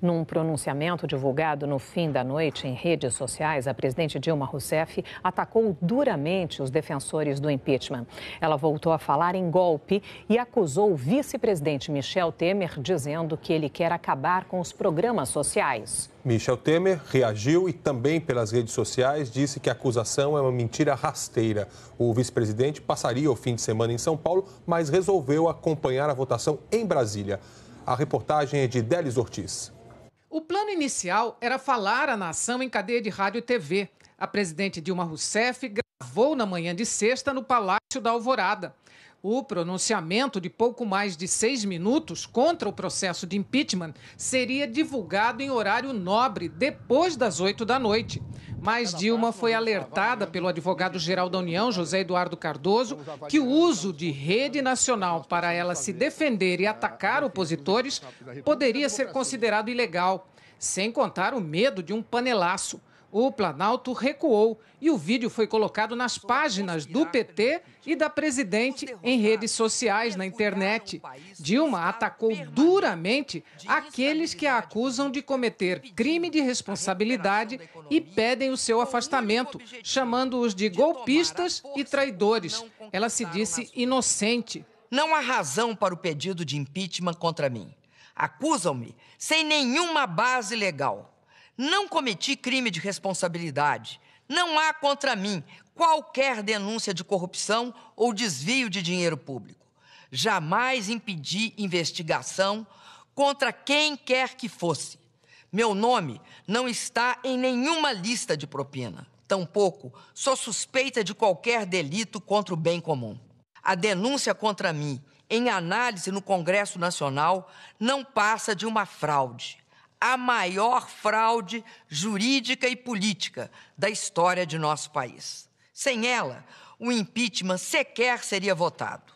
Num pronunciamento divulgado no fim da noite em redes sociais, a presidente Dilma Rousseff atacou duramente os defensores do impeachment. Ela voltou a falar em golpe e acusou o vice-presidente Michel Temer, dizendo que ele quer acabar com os programas sociais. Michel Temer reagiu e também pelas redes sociais disse que a acusação é uma mentira rasteira. O vice-presidente passaria o fim de semana em São Paulo, mas resolveu acompanhar a votação em Brasília. A reportagem é de Delis Ortiz. O plano inicial era falar à nação em cadeia de rádio e TV. A presidente Dilma Rousseff gravou na manhã de sexta no Palácio da Alvorada. O pronunciamento de pouco mais de seis minutos contra o processo de impeachment seria divulgado em horário nobre, depois das oito da noite. Mas Dilma foi alertada pelo advogado-geral da União, José Eduardo Cardoso, que o uso de rede nacional para ela se defender e atacar opositores poderia ser considerado ilegal, sem contar o medo de um panelaço o Planalto recuou e o vídeo foi colocado nas páginas do PT e da presidente em redes sociais na internet. Dilma atacou duramente aqueles que a acusam de cometer crime de responsabilidade e pedem o seu afastamento, chamando-os de golpistas e traidores. Ela se disse inocente. Não há razão para o pedido de impeachment contra mim. Acusam-me sem nenhuma base legal não cometi crime de responsabilidade. Não há contra mim qualquer denúncia de corrupção ou desvio de dinheiro público. Jamais impedi investigação contra quem quer que fosse. Meu nome não está em nenhuma lista de propina. Tampouco sou suspeita de qualquer delito contra o bem comum. A denúncia contra mim, em análise no Congresso Nacional, não passa de uma fraude a maior fraude jurídica e política da história de nosso país. Sem ela, o impeachment sequer seria votado.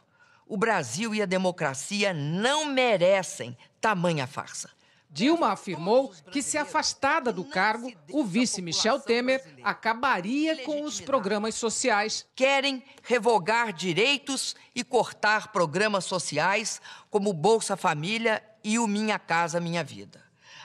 O Brasil e a democracia não merecem tamanha farsa. Dilma afirmou que, se afastada do cargo, o vice Michel Temer acabaria com os programas sociais. Querem revogar direitos e cortar programas sociais como Bolsa Família e o Minha Casa Minha Vida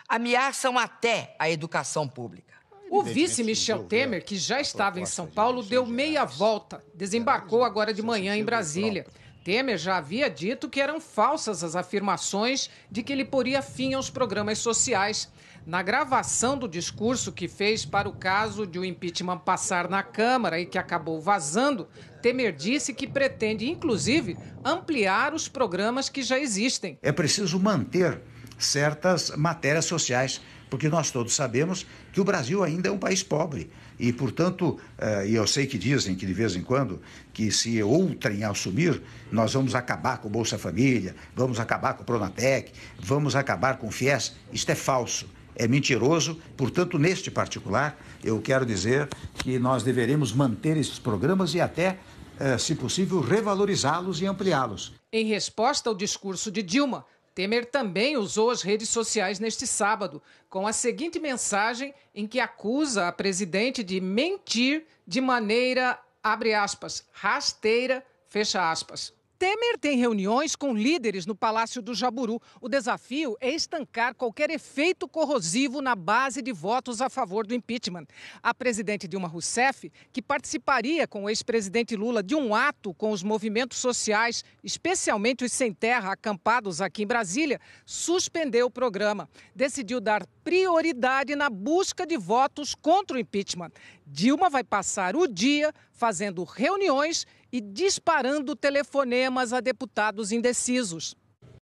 ameaçam até a educação pública. O vice Michel Temer, que já estava em São Paulo, deu meia volta. Desembarcou agora de manhã em Brasília. Temer já havia dito que eram falsas as afirmações de que ele poria fim aos programas sociais. Na gravação do discurso que fez para o caso de o impeachment passar na Câmara e que acabou vazando, Temer disse que pretende, inclusive, ampliar os programas que já existem. É preciso manter certas matérias sociais, porque nós todos sabemos que o Brasil ainda é um país pobre. E, portanto, eh, e eu sei que dizem que de vez em quando, que se outrem assumir, nós vamos acabar com o Bolsa Família, vamos acabar com o Pronatec, vamos acabar com o FIES. Isto é falso é mentiroso. Portanto, neste particular, eu quero dizer que nós deveremos manter esses programas e até, eh, se possível, revalorizá-los e ampliá-los. Em resposta ao discurso de Dilma, Temer também usou as redes sociais neste sábado, com a seguinte mensagem em que acusa a presidente de mentir de maneira, abre aspas, rasteira, fecha aspas. Temer tem reuniões com líderes no Palácio do Jaburu. O desafio é estancar qualquer efeito corrosivo na base de votos a favor do impeachment. A presidente Dilma Rousseff, que participaria com o ex-presidente Lula de um ato com os movimentos sociais, especialmente os sem terra acampados aqui em Brasília, suspendeu o programa. Decidiu dar prioridade na busca de votos contra o impeachment. Dilma vai passar o dia fazendo reuniões e disparando telefonemas a deputados indecisos.